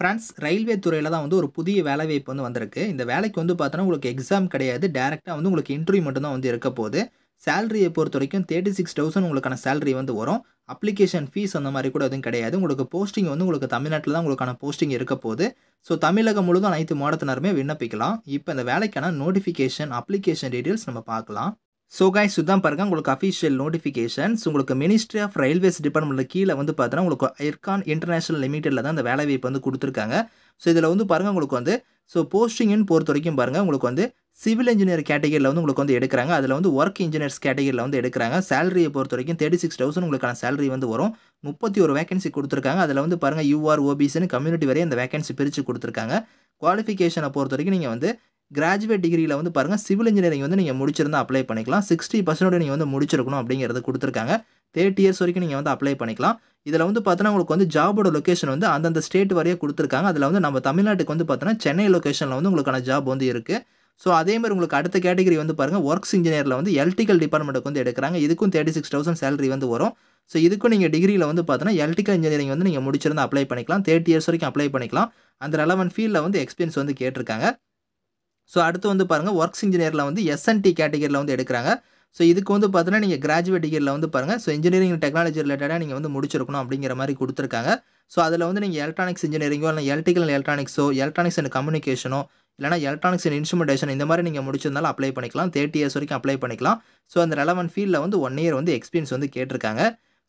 France railway துறையில் தான் வந்து ஒரு புதிய வேலைவாய்ப்பு வந்து வந்திருக்கு இந்த வேலைக்கு வந்து பார்த்தோன்னா உங்களுக்கு எக்ஸாம் கிடையாது டேரெக்டாக வந்து உங்களுக்கு இன்டர்வியூ மட்டும்தான் வந்து இருக்க போகுது சேலரியை பொறுத்த வரைக்கும் தேர்ட்டி சிக்ஸ் தௌசண்ட் உங்களுக்கான சேலரி வந்து வரும் அப்ளிகேஷன் ஃபீஸ் அந்த மாதிரி கூட எதுவும் கிடையாது உங்களுக்கு போஸ்டிங் வந்து உங்களுக்கு தமிழ்நாட்டில் தான் உங்களுக்கான போஸ்டிங் இருக்க போகுது ஸோ தமிழகம் முழுதும் அனைத்து மாவட்டத்தினருமே விண்ணப்பிக்கலாம் இப்போ இந்த வேலைக்கான நோட்டிஃபிகேஷன் அப்ளிகேஷன் டீட்டெயில்ஸ் நம்ம பார்க்கலாம் ஸோ கைஸ் இதுதான் பாருங்கள் உங்களுக்கு அஃபிஷியல் நோட்டிஃபிகேஷன்ஸ் உங்களுக்கு மினிஸ்ட்ரி ஆஃப் ரயில்வேஸ் டிபார்ட்மெண்ட்டில் கீழே வந்து பார்த்தீங்கன்னா உங்களுக்கு இர்கான் இன்டர்நேஷனல் லிமிட்டடில் தான் அந்த வேலை வாய்ப்பு வந்து கொடுத்துருக்காங்க ஸோ இதில் வந்து பாருங்கள் உங்களுக்கு வந்து ஸோ போஸ்டிங்னு பொறுத்த வரைக்கும் பாருங்கள் உங்களுக்கு வந்து சிவில் இன்ஜினியர் கேட்டகரியில் வந்து உங்களுக்கு வந்து எடுக்கிறாங்க அதில் வந்து ஒர்க் இன்ஜினியர்ஸ் கேட்டகரியில் வந்து எடுக்கிறாங்க சேலரியை பொறுத்த வரைக்கும் தேர்ட்டி சிக்ஸ் தௌசண்ட் உங்களுக்கான சேலரி வந்து வரும் முப்பத்தி ஒரு வேகன்சி கொடுத்துருக்காங்க அதில் வந்து பாருங்கள் யூஆர் ஓபிசின்னு கம்யூனிட்டி வரையும் அந்த வேகன்சி பிரித்து கொடுத்துருக்காங்க குவாலிஃபிகேஷனை பொறுத்த வரைக்கும் நீங்கள் வந்து கிராஜுவேட் டிகிரியில் வந்து பாருங்கள் சிவில் இன்ஜினியரிங் வந்து நீங்கள் முடிச்சிருந்தால் அப்ளை பண்ணிக்கலாம் சிக்ஸ்டி பர்சன்டோட நீங்கள் வந்து முடிச்சிருக்கணும் அப்படிங்கிறது கொடுத்துருக்காங்க தேர்ட்டி இயர்ஸ் வரைக்கும் நீங்கள் வந்து அப்ளை பண்ணிக்கலாம் இதில் வந்து பார்த்தோன்னா உங்களுக்கு வந்து ஜாபோட லொக்கேஷன் வந்து அந்தந்த ஸ்டேட் வரையே கொடுத்துருக்காங்க அதில் வந்து நம்ம தமிழ்நாட்டுக்கு வந்து பார்த்தோன்னா சென்னை லொக்கேஷனில் வந்து உங்களுக்கான ஜாப் வந்து இருக்குது ஸோ அதே மாதிரி உங்களுக்கு அடுத்த கேட்டகரி வந்து பாருங்கள் ஒர்க்ஸ் இன்ஜினியரில் வந்து எலக்ட்ரிக்கல் டிபார்ட்மெண்ட்டுக்கு வந்து எடுக்கிறாங்க இதுக்கும் தேர்ட்டி சிக்ஸ் தௌசண்ட் சேலரி வந்து வரும் ஸோ இதுக்கும் நீங்கள் டிகிரியில் வந்து பார்த்தீங்கன்னா எலக்ட்ரிக்கல் இன்ஜினியரிங் வந்து நீங்கள் முடிச்சிருந்து அப்ளை பண்ணிக்கலாம் தேர்ட்டி இயர்ஸ் வரைக்கும் அப்ளை பண்ணிக்கலாம் அந்த ரெலவன் ஃபீல்டில் வந்து எக்ஸ்பீரியன்ஸ் வந்து கேட்டிருக்காங்க ஸோ அடுத்து வந்து பாருங்கள் ஒர்க்ஸ் இன்ஜினியரில் வந்து எஸ்என்டி கேட்டகரியில் வந்து எடுக்கிறாங்க ஸோ இதுக்கு வந்து பார்த்தீங்கன்னா நீங்கள் கிராஜுவேட் டிகிரியில் வந்து பாருங்கள் ஸோ இன்ஜினியரிங் டெக்னாலஜி ரிலேட்டடாக நீங்கள் வந்து முடிச்சிருக்கணும் அப்படிங்கிற மாதிரி கொடுத்துருக்காங்க ஸோ அதில் வந்து நீங்கள் எலக்ட்ரானிக்ஸ் இன்ஜினியரிங்கோ இல்லை எலக்ட்ரிக்கல் அண்ட் எலக்ட்ரானிக்ஸோ எலக்ட்ரானிக்ஸ் அண்ட் கம்யூனிகேஷனோ இல்லைனா எலக்ட்ரானிக்ஸ் அண்ட் இன்ஸ்ட்ருமெண்டேஷன் இந்த மாதிரி நீங்கள் முடிச்சிருந்தாலும் அப்ளை பண்ணிக்கலாம் தேர்ட்டி இயர்ஸ் வரைக்கும் அப்ளை பண்ணிக்கலாம் ஸோ அந்த ரெலவன் ஃபீல்டில் வந்து ஒன் இயர் வந்து எக்ஸ்பீரியன்ஸ் வந்து கேட்டிருக்காங்க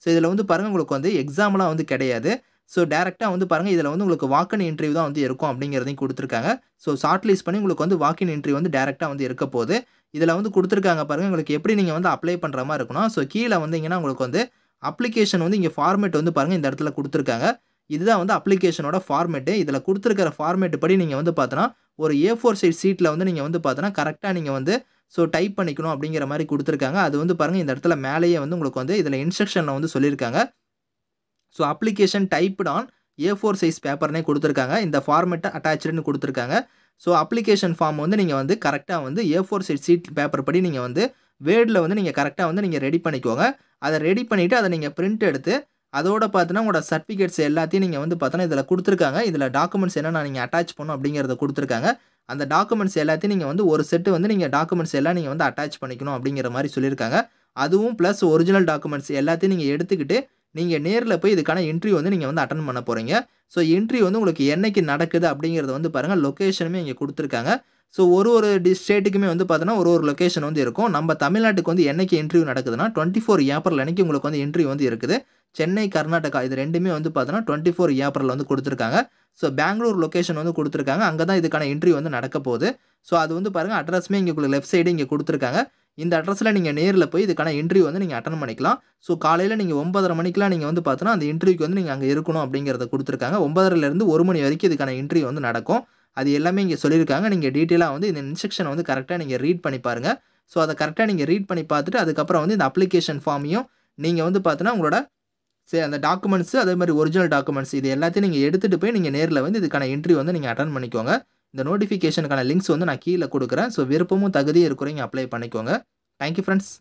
ஸோ இதில் வந்து பாருங்கள் உங்களுக்கு வந்து எக்ஸாம்லாம் வந்து கிடையாது ஸோ டேரெக்டாக வந்து பாருங்கள் இதில் வந்து உங்களுக்கு வாக்கன் இன்டர்வியூ தான் வந்து இருக்கும் அப்படிங்கிறதையும் கொடுத்துருக்காங்க ஸோ ஷார்ட் லிஸ்ட் பண்ணி உங்களுக்கு வந்து வாக்கின் இன்டர்வியூ வந்து டேரெக்டாக வந்து இருக்க போது இதில் வந்து கொடுத்துருக்காங்க பாருங்கள் உங்களுக்கு எப்படி நீங்கள் வந்து அப்ளை பண்ணுற மாதிரி இருக்கணும் ஸோ கீழே வந்தீங்கன்னா உங்களுக்கு வந்து அப்ளிகேஷன் வந்து இங்கே ஃபார்மேட் வந்து பாருங்கள் இந்த இடத்துல கொடுத்துருக்காங்க இதுதான் வந்து அப்ளிகேஷனோட ஃபார்மேட்டு இதில் கொடுத்துருக்கிற ஃபார்மேட் படி நீங்கள் வந்து பார்த்தோன்னா ஒரு ஏ ஃபோர் சைட் சீட்டில் வந்து நீங்கள் வந்து பார்த்தோன்னா கரெக்டாக நீங்கள் வந்து ஸோ டைப் பண்ணிக்கணும் அப்படிங்கிற மாதிரி கொடுத்துருக்காங்க அது வந்து பாருங்கள் இந்த இடத்துல மேலேயே வந்து உங்களுக்கு வந்து இதில் இன்ஸ்ட்ரக்ஷனில் வந்து சொல்லியிருக்காங்க so application typed on A four size பேப்பர்னே கொடுத்துருக்காங்க இந்த ஃபார்மெட்டை அட்டாச்சுன்னு கொடுத்துருக்காங்க ஸோ அப்ளிகேஷன் ஃபார்ம் வந்து நீங்கள் வந்து கரெக்டாக வந்து A four size sheet paper படி நீங்கள் வந்து வேர்டில் வந்து நீங்கள் கரெக்டாக வந்து நீங்கள் ரெடி பண்ணிக்கோங்க அதை ரெடி பண்ணிவிட்டு அதை நீங்கள் பிரிண்ட் எடுத்து அதோட பார்த்தீங்கன்னா உங்களோட சர்டிஃபிகேட்ஸ் எல்லாத்தையும் நீங்கள் வந்து பார்த்தோன்னா இதில் கொடுத்துருக்காங்க இதில் டாக்குமெண்ட்ஸ் என்னென்ன நீங்கள் அட்டாச் பண்ணும் அப்படிங்கிறத கொடுத்துருக்காங்க அந்த டாக்குமெண்ட்ஸ் எல்லாத்தையும் நீங்கள் வந்து ஒரு செட்டு வந்து நீங்கள் டாக்குமெண்ட்ஸ் எல்லாம் நீங்கள் வந்து அட்டாச் பண்ணிக்கணும் அப்படிங்கிற மாதிரி சொல்லியிருக்காங்க அதுவும் ப்ளஸ் ஒரிஜினல் டாக்குமெண்ட்ஸ் எல்லாத்தையும் நீங்கள் எடுத்துக்கிட்டு நீங்கள் நேரில் போய் இதுக்கான இன்ட்ரிவியூ வந்து நீங்கள் வந்து அட்டன் பண்ண போகிறீங்க ஸோ இன்ட்ரிவியூ வந்து உங்களுக்கு என்றைக்கு நடக்குது அப்படிங்கிறத வந்து பாருங்கள் லொக்கேஷனுமே இங்கே கொடுத்துருக்காங்க ஸோ ஒரு ஒரு டி ஸ்டேட்டுக்குமே வந்து பார்த்தோன்னா ஒரு ஒரு லொக்கேஷன் வந்து இருக்கும் நம்ம தமிழ்நாட்டுக்கு வந்து என்றைக்கு இன்டர்வியூ நடக்குதுன்னா டுவெண்ட்டி ஃபோர் ஏப்ரல் அன்றைக்கி உங்களுக்கு வந்து இன்டர்வியூ வந்து இருக்குது சென்னை கர்நாடகா இது ரெண்டுமே வந்து பார்த்தோன்னா டுவெண்ட்டி ஃபோர் ஏப்ரல் வந்து கொடுத்துருக்காங்க ஸோ பெங்களூர் லொக்கேஷன் வந்து கொடுத்துருக்காங்க அங்கே தான் இதுக்கான இன்டர்வியூ வந்து நடக்க போகுது ஸோ அது வந்து பாருங்கள் அட்ரஸ்மே இங்கே லெஃப்ட் சைடு இங்கே கொடுத்துருக்காங்க இந்த அட்ரஸில் நீங்கள் நேரில் போய் இதுக்கான இன்டர்வியூ வந்து நீங்கள் அட்டன் பண்ணிக்கலாம் ஸோ காலையில் நீங்கள் ஒன்பதரை மணிக்கெலாம் நீங்கள் வந்து பார்த்தோன்னா அந்த இன்டர்வியூக்கு வந்து நீங்கள் அங்கே இருக்கணும் அப்படிங்கிறத கொடுத்துருக்காங்க ஒன்பதரைலேருந்து ஒரு மணி வரைக்கும் இதுக்கான இன்டர்வியூ வந்து நடக்கும் அது எல்லாமே இங்கே சொல்லியிருக்காங்க நீங்கள் டீட்டெயிலாக வந்து இந்த இன்ஸ்ட்ரக்ஷனை வந்து கரெக்டாக நீங்கள் ரீட் பண்ணி பாருங்கள் ஸோ அதை கரெக்டாக நீங்கள் ரீட் பண்ணி பார்த்துட்டு அதுக்கப்புறம் வந்து இந்த அப்ளிகேஷன் ஃபார்மையும் நீங்கள் வந்து பார்த்தோன்னா உங்களோட சரி அந்த டாக்குமெண்ட்ஸு அதே மாதிரி ஒரிஜினல் டாக்குமெண்ட்ஸ் இது எல்லாத்தையும் நீங்கள் எடுத்துகிட்டு போய் நீங்கள் நேரில் வந்து இதுக்கான இன்டர்வியூ வந்து நீங்கள் அட்டன் பண்ணிக்கோங்க இந்த நோட்டிஃபிகேஷனுக்கான லிங்க்ஸ் வந்து நான் கீழே கொடுக்குறேன் ஸோ விருப்பமும் தகுதியும் இருக்கிறவங்க அப்ளை பண்ணிக்கோங்க தேங்க்யூ ஃப்ரெண்ட்ஸ்